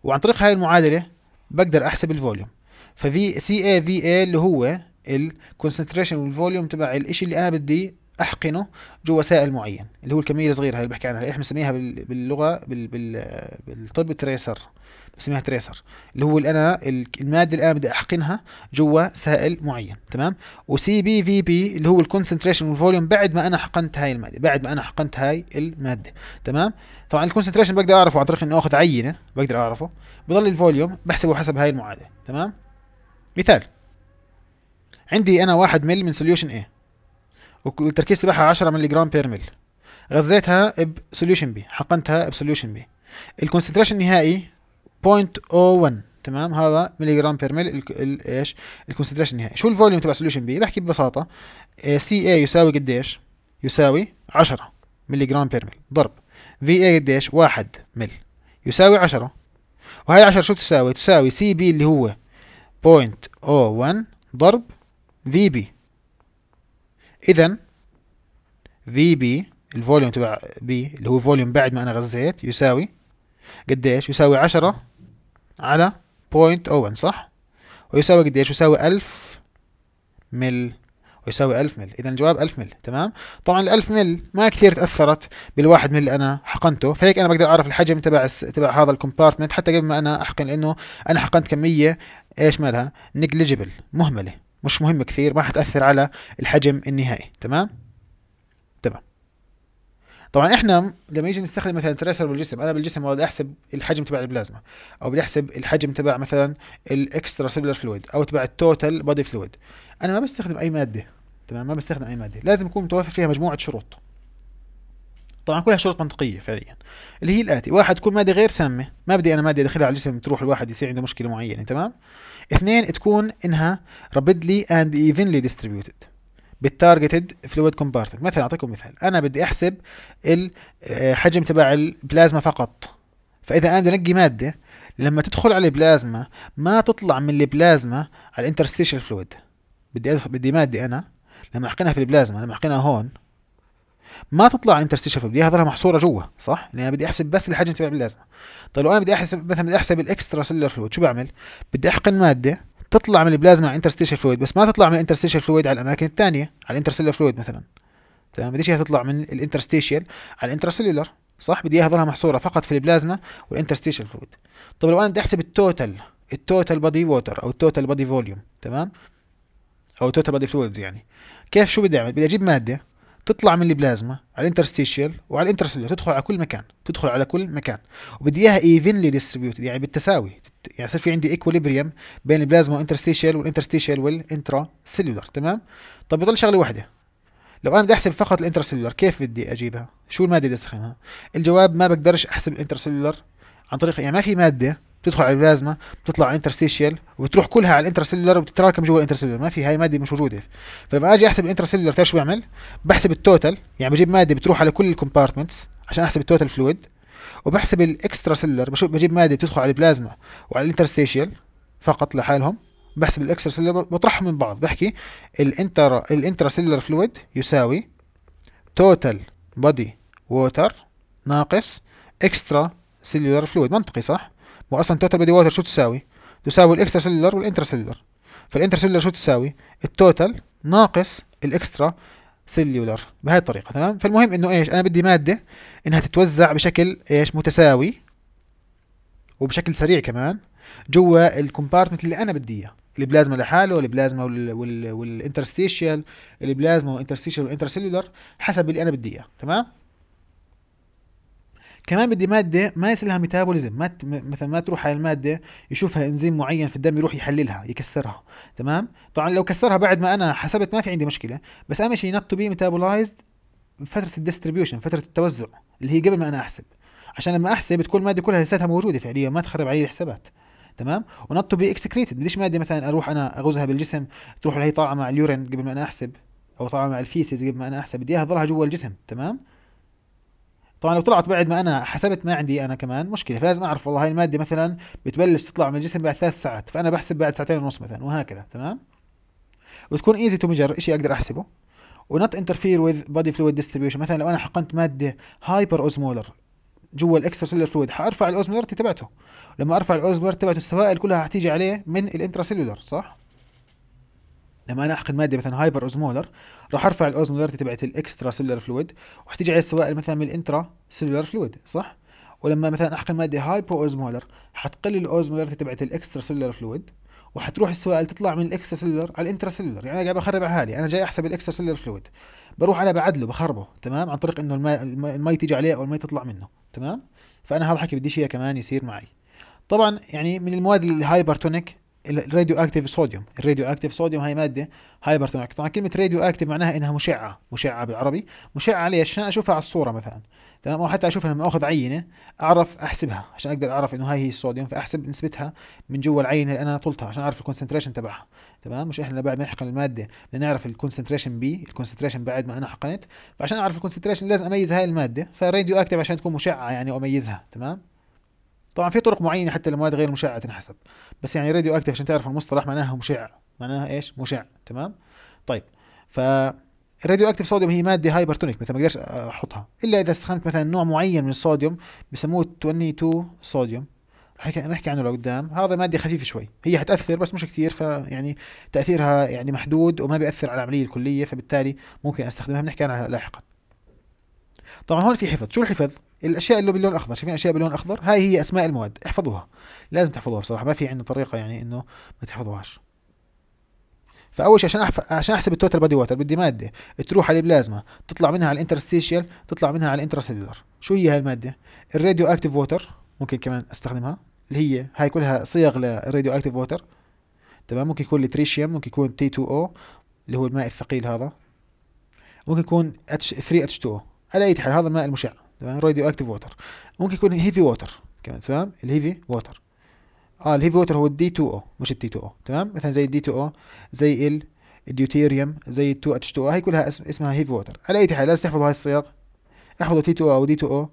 وعن طريق هاي المعادله بقدر احسب الفوليوم ففي سي اي في اي اللي هو الكونسنتريشن والفوليوم تبع الشيء اللي انا بدي احقنه جوا سائل معين اللي هو الكميه الصغيره اللي بحكي عنها احنا بنسميها باللغه بالطب التريسر بسميها تريسر اللي هو انا الماده اللي انا بدي احقنها جوا سائل معين تمام وسي بي في بي اللي هو الكونسنتريشن والفوليوم بعد ما انا حقنت هاي الماده بعد ما انا حقنت هاي الماده تمام طبعا الكونسنتريشن بقدر اعرفه عن طريق اني اخذ عينه بقدر اعرفه بضل الفوليوم بحسبه حسب هاي المعادله تمام مثال عندي انا 1 مل من سوليوشن A والتركيز تبعها 10 ملي جرام بير مل غذيتها بسوليوشن بي حقنتها بسوليوشن بي الكونسنتريشن النهائي 0.01 تمام هذا ملي جرام بير ميل ايش الكونسنتريشن النهائي شو الفوليوم تبع السوليوشن بي بحكي ببساطه سي اي يساوي قديش يساوي 10 ملي جرام بير ميل ضرب في اي قديش 1 مل يساوي 10 وهي 10 شو تساوي تساوي سي بي اللي هو 0.01 ضرب في بي اذا في بي الفوليوم تبع بي اللي هو فوليوم بعد ما انا غزيت يساوي قديش يساوي 10 على بوينت ان صح ويساوي قد ايش يساوي 1000 مل ويساوي 1000 مل اذا الجواب 1000 مل تمام طبعا ال1000 مل ما كثير تاثرت بالواحد مل اللي انا حقنته فهيك انا بقدر اعرف الحجم تبع تبع هذا الكومبارتمنت حتى قبل ما انا احقن لانه انا حقنت كميه ايش مالها نيجليجبل مهمله مش مهمه كثير ما حتاثر على الحجم النهائي تمام طبعا احنا لما يجي نستخدم مثلا تريسر بالجسم انا بالجسم بدي احسب الحجم تبع البلازما او بدي احسب الحجم تبع مثلا الاكسترا سيلولر فلويد او تبع التوتال بادي فلويد انا ما بستخدم اي ماده تمام ما بستخدم اي ماده لازم يكون متوافر فيها مجموعه شروط طبعا كلها شروط منطقيه فعليا اللي هي الاتي واحد تكون ماده غير سامه ما بدي انا ماده ادخلها على الجسم تروح الواحد يصير عنده مشكله معينه تمام اثنين تكون انها رابيدلي اند ايفنلي ديستريبيوتد بالتارجتد فلويد كومبارتمنت مثلا اعطيكم مثال انا بدي احسب الحجم آه، تبع البلازما فقط فاذا انا بدي انقي ماده لما تدخل على البلازما ما تطلع من البلازما على الانترستيشال فلويد بدي أدخل بدي ماده انا لما احقنها في البلازما لما احقنها هون ما تطلع الانترستيشال فلويد بدي اضلها محصوره جوا صح لان يعني انا بدي احسب بس الحجم تبع البلازما طيب لو انا بدي احسب مثلا بدي احسب الاكسترا سيلر فلويد شو بعمل بدي احقن ماده تطلع من البلازما على الانترستيشال فلويد بس ما تطلع من الانترستيشال فلويد على الاماكن الثانيه على الانترستيشال فلويد مثلا تمام بديش اياها تطلع من الانترستيشال على الانترستيلر صح بدي اياها تظلها محصوره فقط في البلازما والانترستيشال فلويد طب لو انا بدي احسب التوتال التوتال بادي ووتر او التوتال بادي فوليوم تمام او التوتال بادي فلويدز يعني كيف شو بدي اعمل بدي اجيب ماده تطلع من البلازما على الانترستيشال وعلى الانترسيلر تدخل على كل مكان تدخل على كل مكان وبدي اياها ايفنلي ديستريبيوتد يعني بالتساوي يعني صار في عندي ايكوليبريم بين البلازما انترستيشال والانترستيشال والانترا سيلولر تمام طب بضل شغله واحده لو انا بدي احسب فقط الانترا سيلولر كيف بدي اجيبها شو الماده اللي بسخنها الجواب ما بقدرش احسب الانترا سيلولر عن طريق يعني ما في ماده بتدخل على البلازما بتطلع على الانترستيشال وبتروح كلها على الانترا سيلولر وبتتراكم جوا الانترا سيلولر ما في هاي ماده مش موجوده فلما اجي احسب الانترا سيلولر شو بعمل بحسب التوتال يعني بجيب ماده بتروح على كل الكومبارتمنتس عشان احسب التوتال فلويد وبحسب الاكسترا سيلر بشوف بجيب ماده بتدخل على البلازما وعلى الانترستيشيال فقط لحالهم بحسب الاكسترا سيلر بطرحهم من بعض بحكي الانتر الانترا سيلر فلويد يساوي توتال بودي ووتر ناقص اكسترا سيلر فلويد منطقي صح واصلا توتال بودي ووتر شو تساوي تساوي الاكسترا سيلر والانترا سيلر فالانترا سيلر شو تساوي التوتال ناقص الاكسترا سيليولر بهذه الطريقه تمام فالمهم انه ايش انا بدي ماده انها تتوزع بشكل ايش متساوي وبشكل سريع كمان جوا الكومبارتمنت اللي انا بدي اياه البلازما لحاله البلازما والانترستيشيال البلازما والانترستيشيال والانترسيلولر حسب اللي انا بدي اياه تمام كمان بدي ماده ما يصير لها ميتابوليزم ما ت... مثلا ما تروح هاي الماده يشوفها انزيم معين في الدم يروح يحللها يكسرها تمام طبعا لو كسرها بعد ما انا حسبت ما في عندي مشكله بس اهم شيء نوت تو بي ميتابولايزد فتره الديستريبيوشن فتره التوزع اللي هي قبل ما انا احسب عشان لما احسب تكون الماده كلها لساتها موجوده فعليا ما تخرب علي الحسابات تمام ونوت تو بي اكسكريتد بديش ماده مثلا اروح انا اغزها بالجسم تروح هي طالعه مع اليورين قبل ما انا احسب او طالعه مع الفيسز قبل ما انا احسب بدي اياها تضلها جوا الجسم تمام طبعا لو طلعت بعد ما انا حسبت ما عندي انا كمان مشكله فلازم اعرف والله هاي الماده مثلا بتبلش تطلع من الجسم بعد ثلاث ساعات فانا بحسب بعد ساعتين ونص مثلا وهكذا تمام وتكون ايزي تو ميجر شيء اقدر احسبه ونوت انترفير وذ بودي فلويد ديستريبيوشن مثلا لو انا حقنت ماده هايبر اوزمولر جوا الاكسترا سيلولر فلويد حارفع الاوزمولر تبعته لما ارفع الاوزمولر تبعته السوائل كلها حتيجي عليه من الانترا سيلولر صح لما انا احقن ماده مثلا هايبر اوزمولر راح ارفع الاوزمولاريتي تبعت الاكسترا سيلولر فلويد وحتيجي على السوائل مثلا من الانترا سيلولر فلويد صح ولما مثلا احقن ماده هايبو اوزمولر حتقل الاوزمولاريتي تبعت الاكسترا سيلولر فلويد وحتروح السوائل تطلع من الاكسترا سيلولر على الانترا سيلولر يعني انا قاعد بخرب على حالي انا جاي احسب الاكسترا سيلولر فلويد بروح انا بعدله بخربه تمام عن طريق انه المي تيجي عليه او المي تطلع منه تمام فانا هذا الحكي بديش اياه كمان يصير معي طبعا يعني من المواد الهايبرتونيك الراديو اكتيف صوديوم الراديو اكتيف صوديوم هي ماده هايبر طبعا كلمه راديو اكتيف معناها انها مشعه مشعه بالعربي مشعه ليش عشان اشوفها على الصوره مثلا تمام او حتى اشوفها لما اخذ عينه اعرف احسبها عشان اقدر اعرف انه هاي هي الصوديوم فاحسب نسبتها من جوا العينه اللي انا طلتها عشان اعرف الكونسنتريشن تبعها تمام مش احنا بعد ما نحقن الماده بدنا نعرف الكونسنتريشن بي الكونسنتريشن بعد ما انا حقنت فعشان اعرف الكونسنتريشن لازم اميز هاي الماده فالراديو اكتيف عشان تكون مشعه يعني اميزها تمام طبعا في طرق معينه حتى للمواد غير المشعه تنحسب بس يعني راديو اكتف عشان تعرف المصطلح معناها مشع معناها ايش مشع تمام طيب ف الراديو اكتف صوديوم هي ماده هايبرتونيك مثلا ما اقدرش احطها الا اذا استخدمت مثلا نوع معين من الصوديوم بسموه 22 صوديوم رح نحكي عنه لقدام هذا ماده خفيفه شوي هي حتاثر بس مش كثير فيعني تاثيرها يعني محدود وما بياثر على العمليه الكليه فبالتالي ممكن استخدمها بنحكي عنها لاحقا طبعا هون في حفظ شو الحفظ الاشياء اللي باللون الاخضر شايفين اشياء باللون الاخضر هاي هي اسماء المواد احفظوها لازم تحفظوها بصراحه ما في عندنا طريقه يعني انه ما تحفظوهاش فاول شيء عشان أحف... عشان احسب التوتال بادي ووتر بدي ماده تروح على البلازما تطلع منها على الانترستيشيال تطلع منها على الانترسيلولر شو هي هاي الماده الراديو اكتيف ووتر ممكن كمان استخدمها اللي هي هاي كلها صيغ للراديو اكتيف ووتر تمام ممكن يكون التريشيوم ممكن يكون تي 2 او اللي هو الماء الثقيل هذا ممكن يكون اتش 3 اتش 2 او علي اي حال هذا الماء المشع تمام راديو اكتيف ووتر ممكن يكون هيفي ووتر كمان تمام الهيفي ووتر اه الهيفي ووتر هو الدي 2 او مش الدي 2 او تمام مثلا زي الدي 2 او زي ال الديوتيريوم زي ال 2 اتش 2 او هي كلها اسم اسمها هيفي ووتر على اي حال لازم تحفظوا هاي الصيغ احفظوا تي 2 او او دي 2 او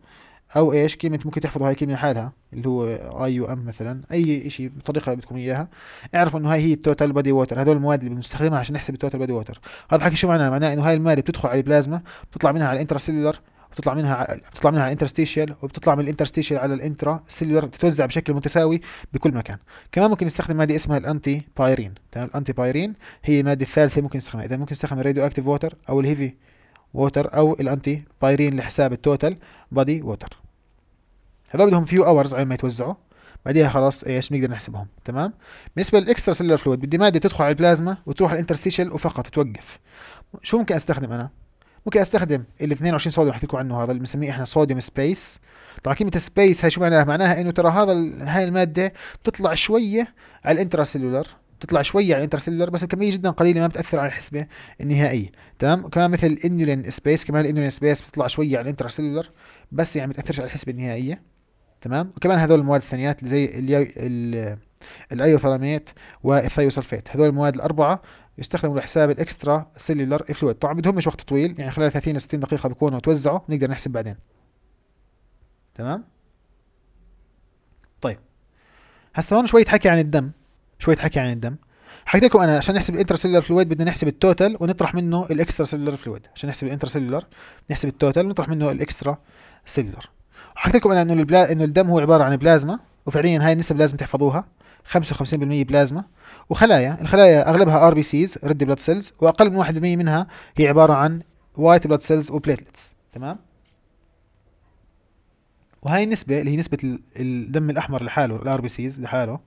او ايش كلمة ممكن تحفظوا هاي الكلمة لحالها اللي هو اي يو ام مثلا اي شيء بالطريقة اللي بدكم اياها اعرفوا انه هاي هي التوتال بادي ووتر هذول المواد اللي بنستخدمها عشان نحسب التوتال بادي ووتر هذا الحكي شو معناه معناه انه هاي المادة بتدخل على البلازما بتطلع منها على الانترسيلولر بتطلع منها بتطلع منها على الانترستيشيال وبتطلع من الانترستيشال على الانترا سيلولر بتتوزع بشكل متساوي بكل مكان كمان ممكن نستخدم ماده اسمها الانتي بايرين تمام الانتي بايرين هي الماده الثالثه ممكن نستخدمها اذا ممكن نستخدم الراديو اكتيف ووتر او الهيفي ووتر او الانتي بايرين لحساب التوتال بادي ووتر هذول بدهم فيو اورز على ما يتوزعوا بعديها خلاص ايش بنقدر نحسبهم تمام بالنسبه للاكسترا سيلولر فلويد بدي ماده تدخل على البلازما وتروح على الانترستيشل وفقط توقف شو ممكن استخدم انا ممكن استخدم ال 22 صوديوم حكيت لكم عنه هذا اللي بنسميه احنا صوديوم سبيس طبعا كلمة سبيس هاي شو معناها؟ معناها انه ترى هذا هاي المادة بتطلع شوية على الانتراسيلولر بتطلع شوية على الانترسيلولر بس بكمية جدا قليلة ما بتأثر على الحسبة النهائية تمام كمان مثل الانيولين سبيس كمان الانيولين سبيس بتطلع شوية على الانترسيلولر بس يعني ما بتأثرش على الحسبة النهائية تمام وكمان هذول المواد الثانيات اللي زي الايوثالاميت والثيوسلفيت هذول المواد الأربعة يستخدموا لحساب الاكسترا سيلولار فلويد طبعا بدهمش وقت طويل يعني خلال 30 60 دقيقه بكونوا توزعوا نقدر نحسب بعدين تمام طيب هسه هون شويه حكي عن الدم شويه حكي عن الدم حكيت لكم انا عشان نحسب سيلولار فلويد بدنا نحسب التوتال ونطرح منه الاكسترا سيلولار فلويد عشان نحسب سيلولار نحسب التوتال ونطرح منه الاكسترا سيلولار حكيت لكم انا انه البلا... انه الدم هو عباره عن بلازما وفعليا هاي النسب لازم تحفظوها 55% بلازما وخلايا الخلايا اغلبها ار بي سيز ريد بلاد سيلز واقل من 1% منها هي عباره عن وايت بلاد سيلز وبليتلتس تمام وهي النسبه اللي هي نسبه الدم الاحمر لحاله الار بي سيز لحاله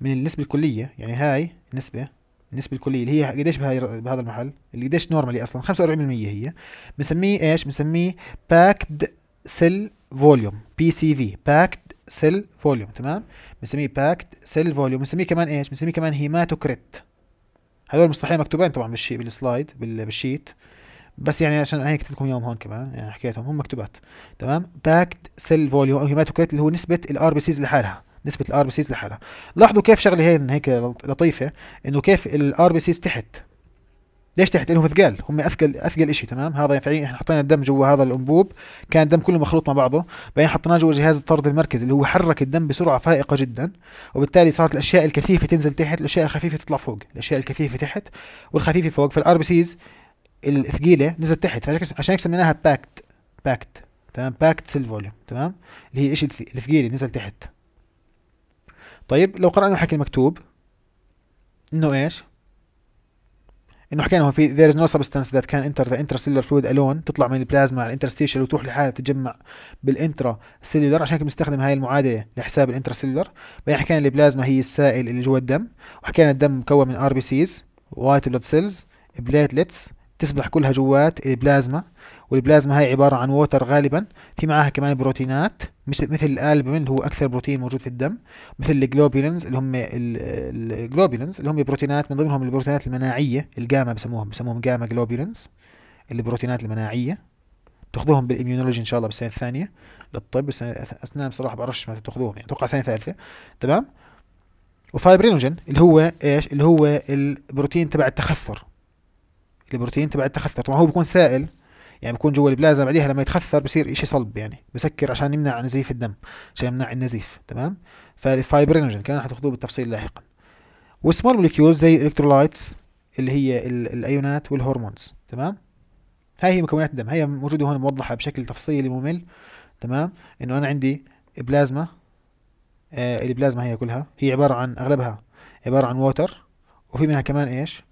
من النسبه الكليه يعني هاي النسبه النسبه الكليه اللي هي قديش بهذا المحل اللي قديش نورمالي اصلا 45% هي بنسميه ايش بنسميه باكد سيل فوليوم بي سي في باكد سيل فوليوم تمام بنسميه باكت سيل فوليوم بنسميه كمان ايش بنسميه كمان هيماتوكريت هذول المصطلحين مكتوبين طبعا بالشي بالسلايد بالشيت بس يعني عشان هيك كتبت لكم اياهم هون كمان يعني حكيتهم هم مكتوبات تمام باكت سيل فوليوم او هيماتوكريت اللي هو نسبه الار بي سيز لحالها نسبه الار بي سيز لحالها لاحظوا كيف شغله هي هيك لطيفه انه كيف الار بي سيز تحت ليش تحت لانه اثقال هم اثقل اثقل شيء تمام هذا فعليا يعني احنا حطينا الدم جوا هذا الانبوب كان الدم كله مخلوط مع بعضه بعدين حطيناه جوا جهاز الطرد المركزي اللي هو حرك الدم بسرعه فائقه جدا وبالتالي صارت الاشياء الكثيفه تنزل تحت الاشياء الخفيفه تطلع فوق الاشياء الكثيفه تحت والخفيفه فوق فالار بي سيز الثقيله نزلت تحت عشان هيك سميناها باكت باكت تمام باكت سيل فوليوم تمام اللي هي الشيء الثقيله نزل تحت طيب لو قرانا الحكي المكتوب انه ايش انه حكينا في ذير از نو سبستنس ذات كان انتر ذا انترسيلر فلويد الون تطلع من البلازما على الانترستيشل وتروح لحالها تتجمع بالانترا سيلولر عشان هيك بنستخدم هاي المعادله لحساب الانترسيلر بعدين حكينا البلازما هي السائل اللي جوا الدم وحكينا الدم مكون من ار بي سيز وايت بلود سيلز بليتلتس تسبح كلها جوات البلازما والبلازما هي عبارة عن ووتر غالبا في معاها كمان بروتينات مثل مثل الالبومين هو اكثر بروتين موجود في الدم مثل الجلوبولينز اللي هم الجلوبولينز اللي هم بروتينات من ضمنهم البروتينات المناعية الجاما بسموهم بسموهم جاما جلوبولينز البروتينات المناعية تاخذوهم بالاميونولوجي ان شاء الله بالسنه الثانيه للطب بس اسنان بصراحه بعرفش ما تاخذوهم يعني اتوقع سنه ثالثه تمام وفايبرينوجين اللي هو ايش اللي هو البروتين تبع التخثر البروتين تبع التخثر طبعا هو بيكون سائل يعني بكون جوا البلازما بعديها لما يتخثر بصير شيء صلب يعني بسكر عشان يمنع نزيف الدم عشان يمنع النزيف تمام فالفايبرينوجين كان حتاخذوه بالتفصيل لاحقا والسمول موليكيولز زي الالكترولايتس اللي هي الايونات والهرمونز تمام هاي هي مكونات الدم هي موجوده هون موضحه بشكل تفصيلي ممل تمام انه انا عندي بلازما آه البلازما هي كلها هي عباره عن اغلبها عباره عن ووتر وفي منها كمان ايش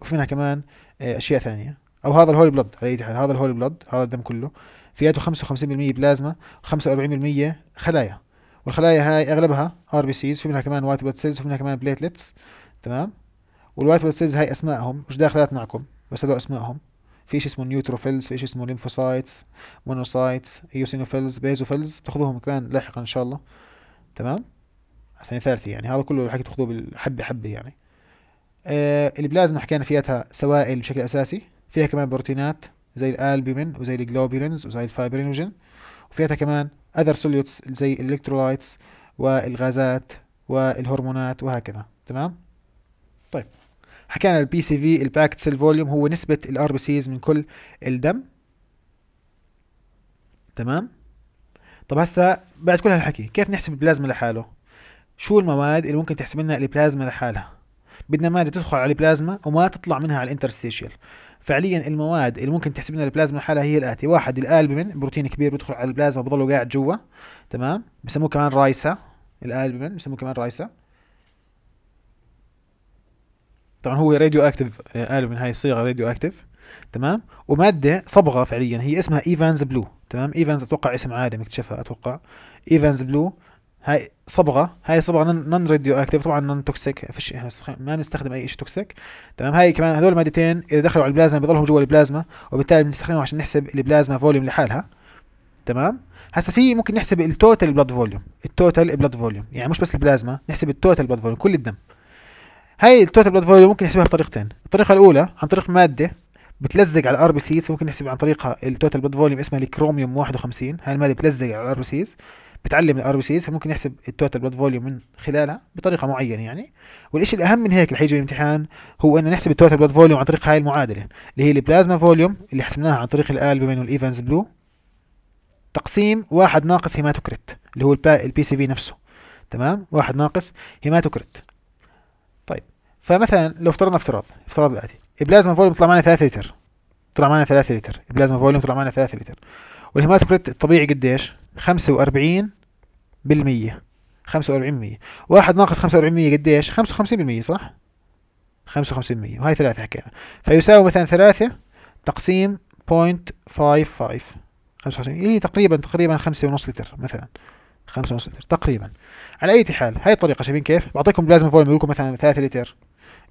وفي منها كمان آه اشياء ثانيه او هذا الهولي بلد على اي حال هذا الهولي بلد هذا الدم كله فئاته 55% بلازما 45% خلايا والخلايا هاي اغلبها ار بي سيز في منها كمان وايت بلاد سيلز وفي منها كمان بليتلتس تمام والوايت بلاد سيلز هاي اسمائهم مش داخلات معكم بس هذول اسمائهم في شيء اسمه نيوتروفيلز في شيء اسمه ليمفوسايتس مونوسايتس ايوسينوفيلز بيزوفيلز بتاخذوهم كمان لاحقا ان شاء الله تمام سنه ثالثه يعني هذا كله الحكي بتاخذوه بالحبه حبه يعني آه البلازما حكينا فيها سوائل بشكل اساسي فيها كمان بروتينات زي الالبومين وزي الجلوبولينز وزي الفايبرينوجين وفيها كمان اذر سوليوتس زي الالكترولايتس والغازات والهرمونات وهكذا تمام طيب حكينا البي سي في الباكت سيل فوليوم هو نسبة الار بي سيز من كل الدم تمام طب هسا بعد كل هالحكي كيف نحسب البلازما لحاله شو المواد اللي ممكن تحسب لنا البلازما لحالها بدنا مادة تدخل على البلازما وما تطلع منها على الانترستيشيال فعليا المواد اللي ممكن تحسب لنا البلازما حالها هي الاتي واحد الالبومين بروتين كبير بيدخل على البلازما بضله قاعد جوا تمام بسموه كمان رايسا الالبومين بسموه كمان رايسا طبعا هو راديو اكتف البومين هاي الصيغه راديو اكتف تمام وماده صبغه فعليا هي اسمها ايفانز بلو تمام ايفانز اتوقع اسم عالم اكتشفها اتوقع ايفانز بلو هاي صبغه هاي صبغه نون راديو اكتيف طبعا نون توكسيك فيش احنا ما بنستخدم اي شيء توكسيك تمام هاي كمان هذول المادتين اذا دخلوا على البلازما بيضلهم جوا البلازما وبالتالي بنستخدمهم عشان نحسب البلازما فوليوم لحالها تمام هسه في ممكن نحسب التوتال بلاد فوليوم التوتال بلاد فوليوم يعني مش بس البلازما نحسب التوتال بلاد فوليوم كل الدم هاي التوتال بلاد فوليوم ممكن نحسبها بطريقتين الطريقه الاولى عن طريق ماده بتلزق على الار بي سيز ممكن نحسب عن طريقها التوتال بلاد فوليوم اسمها الكروميوم 51 هاي الماده بتلزق على الار بي سيز بتعلم الار بي سيز فممكن يحسب التوتال بلاد فوليوم من خلالها بطريقه معينه يعني والشيء الاهم من هيك اللي حيجي بالامتحان هو ان نحسب التوتال بلاد فوليوم عن طريق هاي المعادله اللي هي البلازما فوليوم اللي حسبناها عن طريق الالبومين والايفنز بلو تقسيم واحد ناقص هيماتوكريت اللي هو البي سي في نفسه تمام واحد ناقص هيماتوكريت طيب فمثلا لو افترضنا افتراض افتراض الاتي البلازما فوليوم طلع معنا 3 لتر طلع معنا 3 لتر البلازما فوليوم طلع معنا 3 لتر والهيماتوكريت الطبيعي قديش خمسة وأربعين بالمية خمسة وأربعين بالمية واحد ناقص خمسة وأربعين بالمية قديش خمسة وخمسين بالمية صح خمسة وخمسين بالمية وهي ثلاثة حكينا فيساوي مثلا ثلاثة تقسيم بوينت فايف فايف خمسة وخمسين هي إيه، تقريبا تقريبا خمسة ونص لتر مثلا خمسة ونص لتر تقريبا على أي حال هاي الطريقة شايفين كيف بعطيكم بلازما فوليوم لكم مثلا ثلاثة لتر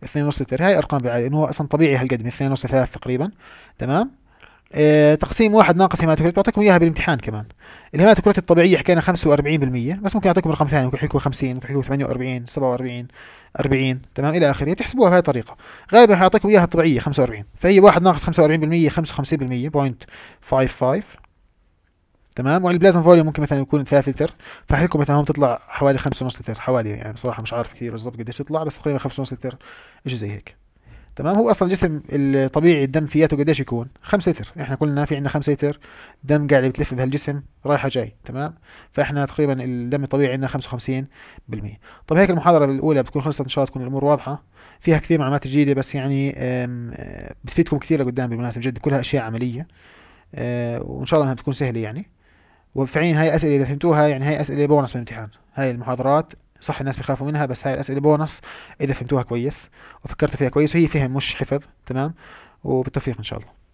اثنين ونص لتر هاي أرقام بالعالية إنه هو أصلا طبيعي هالقد من اثنين ونص لثلاثة تقريبا تمام آه، تقسيم واحد ناقص هيماتوكريت بعطيكم اياها بالامتحان كمان الهيماتوكريت الطبيعيه حكينا 45% بس ممكن اعطيكم رقم ثاني ممكن يحكوا 50 ممكن يحكوا 48 47 40 تمام الى اخره بتحسبوها بهذه الطريقه غالبا حيعطيكم اياها الطبيعيه 45 فهي واحد ناقص 45% 55% 55 تمام والبلازما فوليوم ممكن مثلا يكون 3 لتر فحيكم مثلا هون تطلع حوالي 5.5 لتر حوالي يعني بصراحه مش عارف كثير بالضبط قديش تطلع بس تقريبا 5.5 لتر شيء زي هيك تمام هو اصلا الجسم الطبيعي الدم فياته قديش يكون 5 لتر احنا قلنا في عندنا 5 لتر دم قاعده بتلف بهالجسم رايحه جاي تمام فاحنا تقريبا الدم الطبيعي عندنا 55% طيب هيك المحاضره الاولى بتكون خلصت ان شاء الله تكون الامور واضحه فيها كثير معلومات جديده بس يعني آه، بتفيدكم كثير لقدام بالمناسبه جد كلها اشياء عمليه آه، وان شاء الله انها بتكون سهله يعني وفعليا هاي اسئله اذا فهمتوها يعني هاي اسئله بونص من الامتحان هاي المحاضرات صح الناس بيخافوا منها بس هاي الاسئله بونص اذا فهمتوها كويس وفكرتوا فيها كويس وهي فهم مش حفظ تمام وبالتوفيق ان شاء الله